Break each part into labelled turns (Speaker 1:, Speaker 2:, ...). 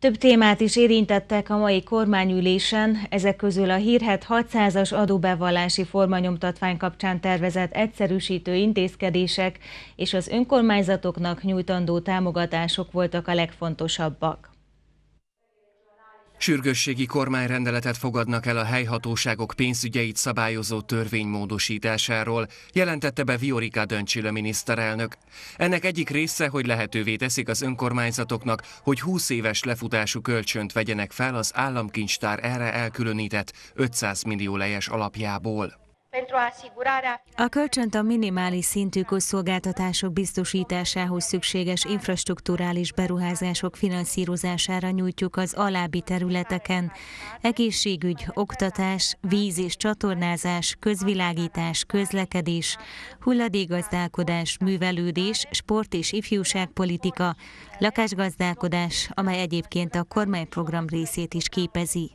Speaker 1: Több témát is érintettek a mai kormányülésen, ezek közül a hírhet 600-as adóbevallási formanyomtatvány kapcsán tervezett egyszerűsítő intézkedések és az önkormányzatoknak nyújtandó támogatások voltak a legfontosabbak.
Speaker 2: Sürgősségi kormányrendeletet fogadnak el a helyhatóságok pénzügyeit szabályozó törvény módosításáról, jelentette be Viorika Döncsül miniszterelnök. Ennek egyik része, hogy lehetővé teszik az önkormányzatoknak, hogy 20 éves lefutású kölcsönt vegyenek fel az államkincstár erre elkülönített 500 millió lejes alapjából.
Speaker 1: A kölcsönt a minimális szintű közszolgáltatások biztosításához szükséges infrastruktúrális beruházások finanszírozására nyújtjuk az alábbi területeken. Egészségügy, oktatás, víz és csatornázás, közvilágítás, közlekedés, hulladékgazdálkodás, művelődés, sport és ifjúságpolitika, lakásgazdálkodás, amely egyébként a kormányprogram részét is képezi.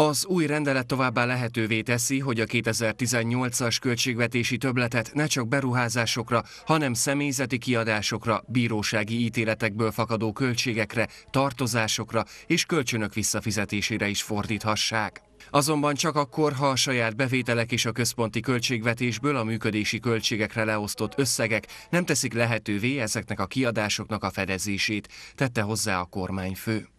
Speaker 2: Az új rendelet továbbá lehetővé teszi, hogy a 2018-as költségvetési töbletet ne csak beruházásokra, hanem személyzeti kiadásokra, bírósági ítéletekből fakadó költségekre, tartozásokra és kölcsönök visszafizetésére is fordíthassák. Azonban csak akkor, ha a saját bevételek és a központi költségvetésből a működési költségekre leosztott összegek nem teszik lehetővé ezeknek a kiadásoknak a fedezését, tette hozzá a kormányfő.